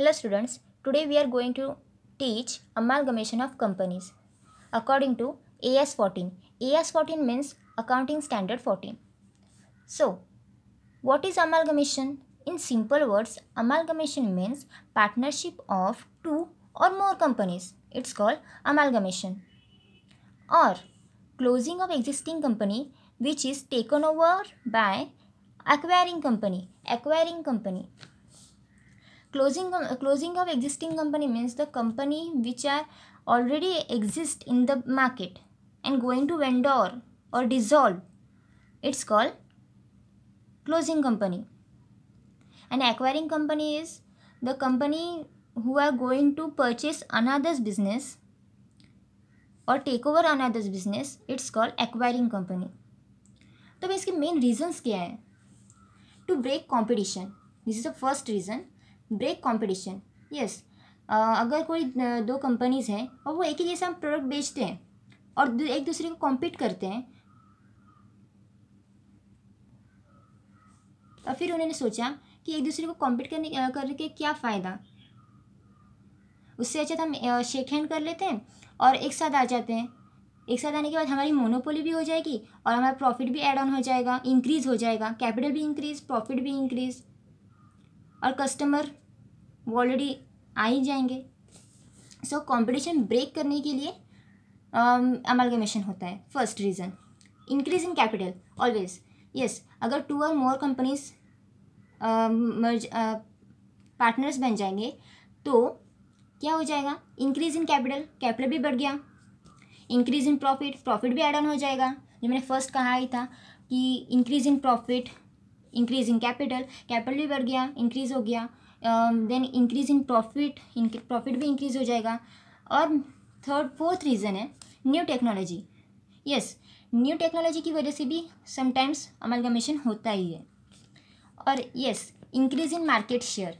Hello students, today we are going to teach amalgamation of companies according to AS 14. AS 14 means Accounting Standard 14. So, what is amalgamation? In simple words, amalgamation means partnership of two or more companies. It's called amalgamation. Or closing of existing company which is taken over by acquiring company. Acquiring company closing closing of existing company means the company which are already exist in the market and going to vendor or dissolve it's called closing company and acquiring company is the company who are going to purchase another's business or take over another's business it's called acquiring company तो इसके main reasons क्या है to break competition this is the first reason break competition yes uh, अगर कोई uh, दो companies हैं और वो एक ही जैसा प्रोडक्ट बेचते हैं और एक दूसरे को कॉम्पीट करते हैं और फिर उन्होंने सोचा कि एक दूसरे को कॉम्पीट करने uh, करके क्या फ़ायदा उससे अच्छा तो हम शेक हैंड कर लेते हैं और एक साथ आ जाते हैं एक साथ आने के बाद हमारी मोनोपोली भी हो जाएगी और हमारा प्रॉफिट भी एड ऑन हो जाएगा इंक्रीज़ हो जाएगा कैपिटल भी इंक्रीज़ प्रॉफिट भी इंक्रीज़ और कस्टमर वो ऑलरेडी आ ही जाएंगे सो so, कंपटीशन ब्रेक करने के लिए अमलगमेशन um, होता है first reason increase in capital always yes अगर टू और मोर कंपनीज मर्ज पार्टनर्स बन जाएंगे तो क्या हो जाएगा इंक्रीज इन कैपिटल कैपिटल भी बढ़ गया इंक्रीज इन प्रॉफिट प्रॉफिट भी एड ऑन हो जाएगा जो मैंने फर्स्ट कहा ही था कि increase in profit increase in capital capital भी बढ़ गया इंक्रीज हो गया then increase in profit profit भी इंक्रीज हो जाएगा और थर्ड फोर्थ रीज़न है new technology yes new technology की वजह से भी समटाइम्स अमलगमेशन होता ही है और yes increase in market share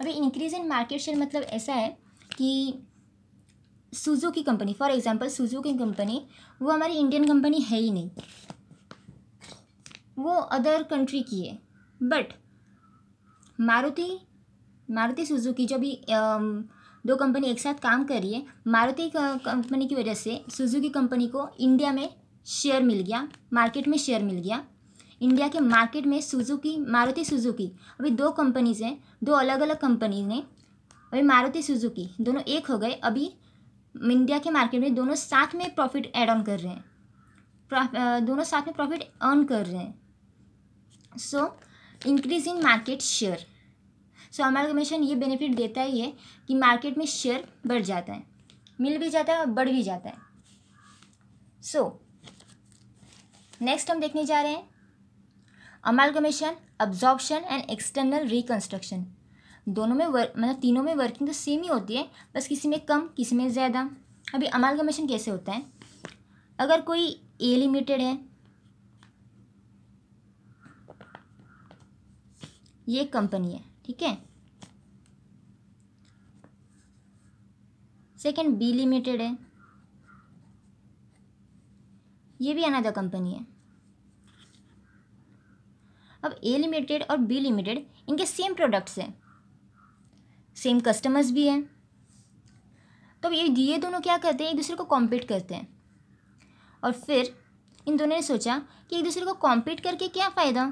अभी इंक्रीज इन मार्केट शेयर मतलब ऐसा है कि सुजू की कंपनी फॉर एग्जांपल की कंपनी वो हमारी इंडियन कंपनी है ही नहीं वो अदर कंट्री की है बट मारुति मारुति सुजुकी जो भी दो कंपनी एक साथ काम कर रही है मारुति कंपनी की वजह से सुजुकी कंपनी को इंडिया में शेयर मिल गया मार्केट में शेयर मिल गया इंडिया के मार्केट में सुजुकी मारुति सुजुकी अभी दो कंपनीज हैं दो अलग अलग कंपनीज ने अभी मारुति सुजुकी दोनों एक हो गए अभी इंडिया के मार्केट में दोनों साथ में प्रॉफिट एड ऑन कर रहे हैं दोनों साथ में प्रॉफिट अर्न कर रहे हैं so increase in market share so commission ये बेनिफिट देता ही है कि मार्केट में शेयर बढ़ जाता है मिल भी जाता है और बढ़ भी जाता है सो so, नेक्स्ट हम देखने जा रहे हैं commission absorption and external reconstruction दोनों में वर्क मतलब तीनों में वर्किंग तो सेम ही होती है बस किसी में कम किसी में ज़्यादा अभी कमीशन कैसे होता है अगर कोई ए लिमिटेड है ये कंपनी है ठीक है सेकेंड बी लिमिटेड है ये भी अनादर कंपनी है अब ए लिमिटेड और बी लिमिटेड इनके सेम प्रोडक्ट्स हैं सेम कस्टमर्स भी हैं तो ये ये दोनों क्या करते हैं एक दूसरे को कॉम्पीट करते हैं और फिर इन दोनों ने सोचा कि एक दूसरे को कॉम्पीट करके क्या फ़ायदा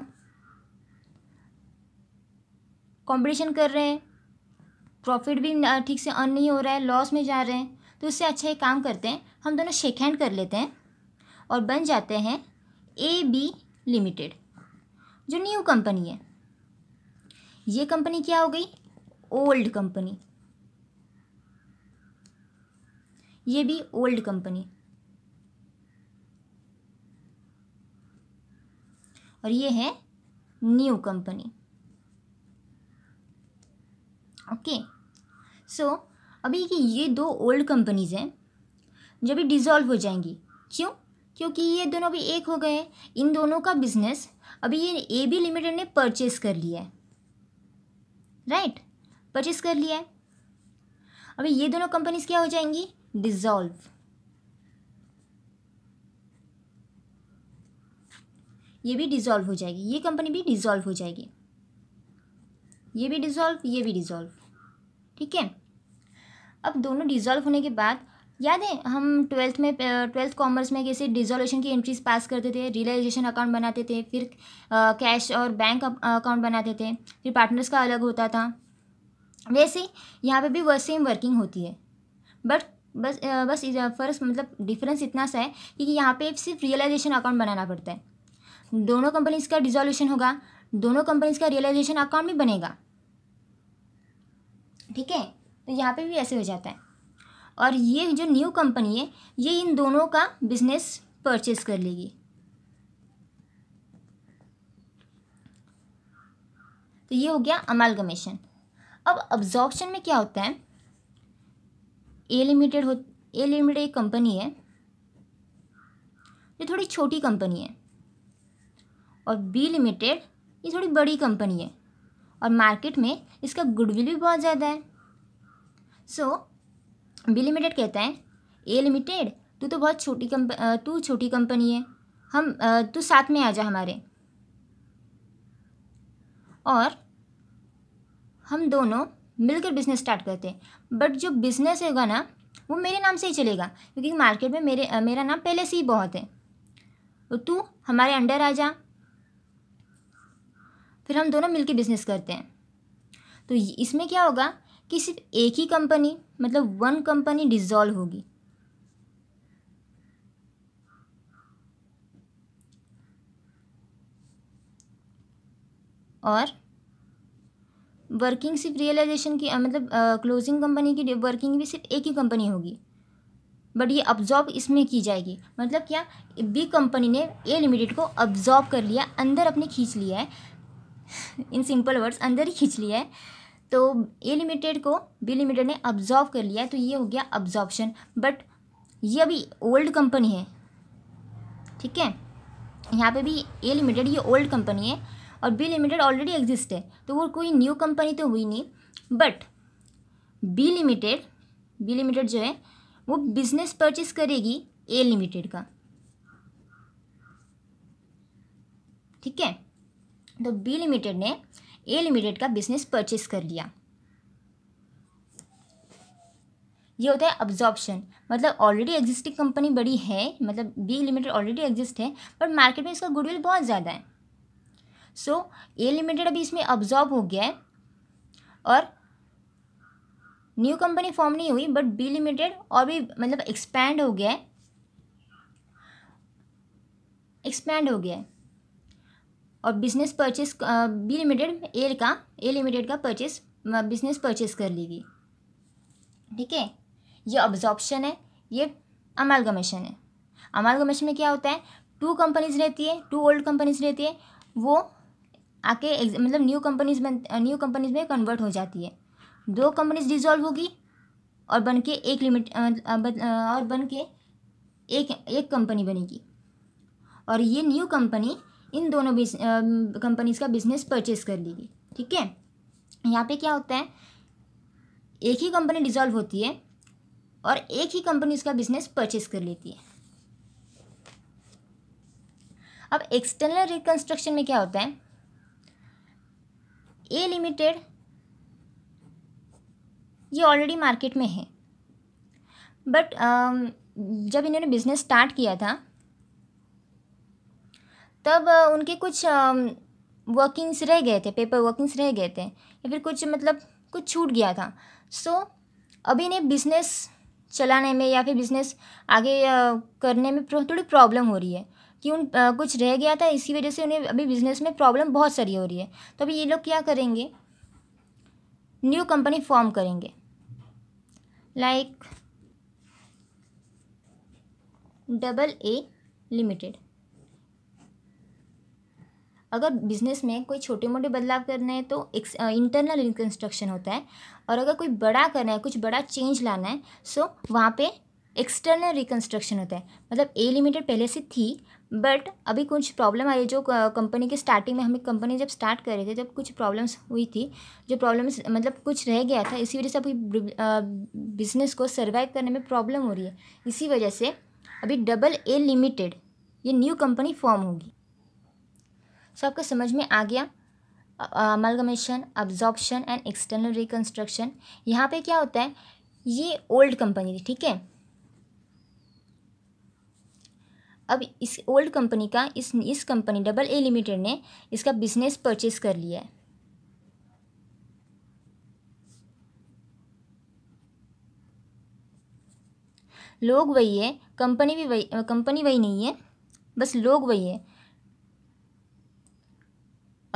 कॉम्पिटिशन कर रहे हैं प्रॉफिट भी ठीक से अर्न नहीं हो रहा है लॉस में जा रहे हैं तो इससे अच्छा एक काम करते हैं हम दोनों शेक हैंड कर लेते हैं और बन जाते हैं ए बी लिमिटेड जो न्यू कंपनी है ये कंपनी क्या हो गई ओल्ड कंपनी ये भी ओल्ड कंपनी और ये है न्यू कंपनी ओके सो अभी कि ये दो ओल्ड कंपनीज़ हैं जो भी डिज़ोल्व हो जाएंगी क्यों क्योंकि ये दोनों भी एक हो गए इन दोनों का बिजनेस अभी ये ए बी लिमिटेड ने परचेस कर लिया है राइट परचेस कर लिया है अभी ये दोनों कंपनीज क्या हो जाएंगी डिज़ोल्व ये भी डिज़ोल्व हो जाएगी ये कंपनी भी डिज़ोल्व हो जाएगी ये भी डिज़ोल्व ये भी डिज़ोल्व ठीक है अब दोनों डिज़ोल्व होने के बाद याद है हम ट्वेल्थ में ट्वेल्थ कॉमर्स में कैसे डिजोल्यूशन की एंट्रीज पास करते थे रियलाइजेशन अकाउंट बनाते थे फिर कैश और बैंक अकाउंट बनाते थे फिर पार्टनर्स का अलग होता था वैसे यहाँ पे भी वह सेम वर्किंग होती है बट बस बस फर्स्ट मतलब डिफरेंस इतना सा है कि यहाँ पे सिर्फ रियलाइजेशन अकाउंट बनाना पड़ता है दोनों कंपनीज का डिजोल्यूशन होगा दोनों कंपनीज का रियलाइजेशन अकाउंट भी बनेगा ठीक है तो यहाँ पे भी ऐसे हो जाता है और ये जो न्यू कंपनी है ये इन दोनों का बिजनेस परचेज कर लेगी तो ये हो गया अमालगमेशन अब अब्जॉर्प्शन में क्या होता है ए लिमिटेड हो ए लिमिटेड एक कंपनी है ये थोड़ी छोटी कंपनी है और बी लिमिटेड ये थोड़ी बड़ी कंपनी है और मार्केट में इसका गुडविल भी बहुत ज़्यादा है सो बी लिमिटेड कहता है ए लिमिटेड तू तो बहुत छोटी कंप तू छोटी कंपनी है हम तू साथ में आ जा हमारे और हम दोनों मिलकर बिजनेस स्टार्ट करते हैं बट जो बिजनेस होगा ना वो मेरे नाम से ही चलेगा क्योंकि मार्केट में मेरे मेरा नाम पहले से ही बहुत है तो तू हमारे अंडर आ जा फिर हम दोनों मिलकर बिज़नेस करते हैं तो इसमें क्या होगा कि सिर्फ एक ही कंपनी मतलब वन कंपनी डिज़ोल्व होगी और वर्किंग सिर्फ रियलाइजेशन की मतलब क्लोजिंग कंपनी की वर्किंग भी सिर्फ एक ही कंपनी होगी बट ये अब्जॉर्ब इसमें की जाएगी मतलब क्या बी कंपनी ने ए लिमिटेड को अब्जॉर्ब कर लिया अंदर अपने खींच लिया है इन सिंपल वर्ड्स अंदर ही खींच लिया है तो ए लिमिटेड को बी लिमिटेड ने अब्जॉर्व कर लिया है तो ये हो गया अब्जॉर्प्शन बट ये अभी ओल्ड कंपनी है ठीक है यहाँ पे भी ए लिमिटेड ये ओल्ड कंपनी है और बी लिमिटेड ऑलरेडी एग्जिस्ट है तो वो कोई न्यू कंपनी तो हुई नहीं but B limited B limited जो है वो बिजनेस परचेस करेगी ए लिमिटेड का ठीक है तो बी लिमिटेड ने ए लिमिटेड का बिजनेस परचेस कर लिया ये होता है अब्जॉर्प्शन मतलब ऑलरेडी एग्जिस्टिंग कंपनी बड़ी है मतलब बी लिमिटेड ऑलरेडी एग्जिस्ट है पर मार्केट में इसका गुडविल बहुत ज़्यादा है सो ए लिमिटेड अभी इसमें अब्जॉर्ब हो गया है और न्यू कंपनी फॉर्म नहीं हुई बट बी लिमिटेड और भी मतलब एक्सपैंड हो गया है एक्सपैंड हो गया है और business purchase B limited L का ए लिमिटेड का परचेस बिजनेस परचेस कर लेगी ठीक है ये ऑब्जॉर्प्शन है ये अमालगमेशन है अमालगमेशन में क्या होता है टू कंपनीज रहती है टू ओल्ड कंपनीज रहती है वो आके मतलब न्यू कंपनीज बन न्यू कंपनीज में कन्वर्ट हो जाती है दो कंपनीज डिजॉल्व होगी और बन के एक लिमिट और बन के एक एक कंपनी बनेगी और ये न्यू कंपनी इन दोनों कंपनीज़ का बिजनेस परचेज कर लेगी ठीक है यहाँ पे क्या होता है एक ही कंपनी डिजॉल्व होती है और एक ही कंपनी उसका बिजनेस परचेज कर लेती है अब एक्सटर्नल रिकंस्ट्रक्शन में क्या होता है ए लिमिटेड ये ऑलरेडी मार्केट में है बट जब इन्होंने बिज़नेस स्टार्ट किया था तब उनके कुछ वर्किंग्स रह गए थे पेपर वर्किंग्स रह गए थे या फिर कुछ मतलब कुछ छूट गया था सो so, अभी इन्हें बिज़नेस चलाने में या फिर बिज़नेस आगे करने में थोड़ी प्रॉब्लम हो रही है कि उन कुछ रह गया था इसी वजह से उन्हें अभी बिज़नेस में प्रॉब्लम बहुत सारी हो रही है तो अभी ये लोग क्या करेंगे न्यू कंपनी फॉर्म करेंगे लाइक डबल ए लिमिटेड अगर बिजनेस में कोई छोटे मोटे बदलाव करने हैं तो इंटरनल रिकन्स्ट्रक्शन होता है और अगर कोई बड़ा करना है कुछ बड़ा चेंज लाना है सो वहाँ पे एक्सटर्नल रिकन्स्ट्रक्शन होता है मतलब ए लिमिटेड पहले से थी बट अभी कुछ प्रॉब्लम आ रही है जो कंपनी के स्टार्टिंग में हमें कंपनी जब स्टार्ट कर रहे थे जब कुछ प्रॉब्लम्स हुई थी जो प्रॉब्लम्स मतलब कुछ रह गया था इसी वजह से अभी बिजनेस को सर्वाइव करने में प्रॉब्लम हो रही है इसी वजह से अभी डबल ए लिमिटेड ये न्यू कंपनी फॉर्म होगी सो आपको समझ में आ गया amalgamation absorption and external reconstruction यहाँ पे क्या होता है ये ओल्ड कंपनी थी ठीक है अब इस ओल्ड कंपनी का इस इस कंपनी डबल ए लिमिटेड ने इसका बिजनेस परचेस कर लिया है लोग वही है कंपनी भी वही कंपनी वही नहीं है बस लोग वही है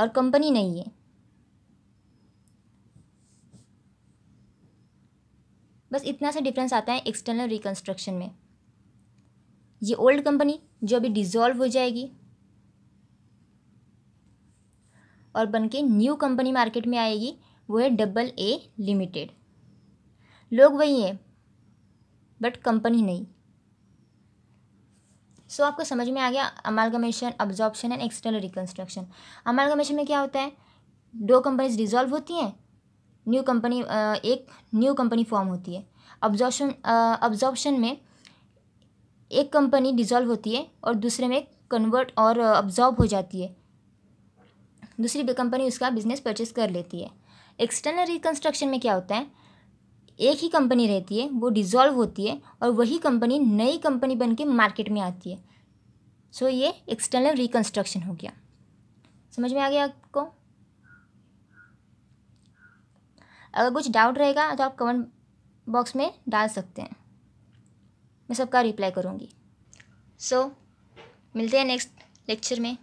और कंपनी नहीं है बस इतना सा डिफरेंस आता है एक्सटर्नल रिकन्स्ट्रक्शन में ये ओल्ड कंपनी जो अभी डिज़ोल्व हो जाएगी और बनके न्यू कंपनी मार्केट में आएगी वो है डबल ए लिमिटेड लोग वही हैं बट कंपनी नहीं सो so, आपको समझ में आ गया amalgamation absorption and external reconstruction amalgamation में क्या होता है दो कंपनीज डिजॉल्व होती हैं न्यू कंपनी एक न्यू कंपनी फॉर्म होती है अब्जॉर्प्शन अब्जॉर्प्शन में एक कंपनी डिजॉल्व होती है और दूसरे में कन्वर्ट और अब्जॉर्ब हो जाती है दूसरी कंपनी उसका बिजनेस परचेस कर लेती है एक्सटर्नल रिकन्स्ट्रक्शन में क्या होता है एक ही कंपनी रहती है वो डिज़ोल्व होती है और वही कंपनी नई कंपनी बन के मार्केट में आती है सो so, ये एक्सटर्नल रिकन्स्ट्रक्शन हो गया समझ में आ गया आपको अगर कुछ डाउट रहेगा तो आप कमेंट बॉक्स में डाल सकते हैं मैं सबका रिप्लाई करूँगी सो so, मिलते हैं नेक्स्ट लेक्चर में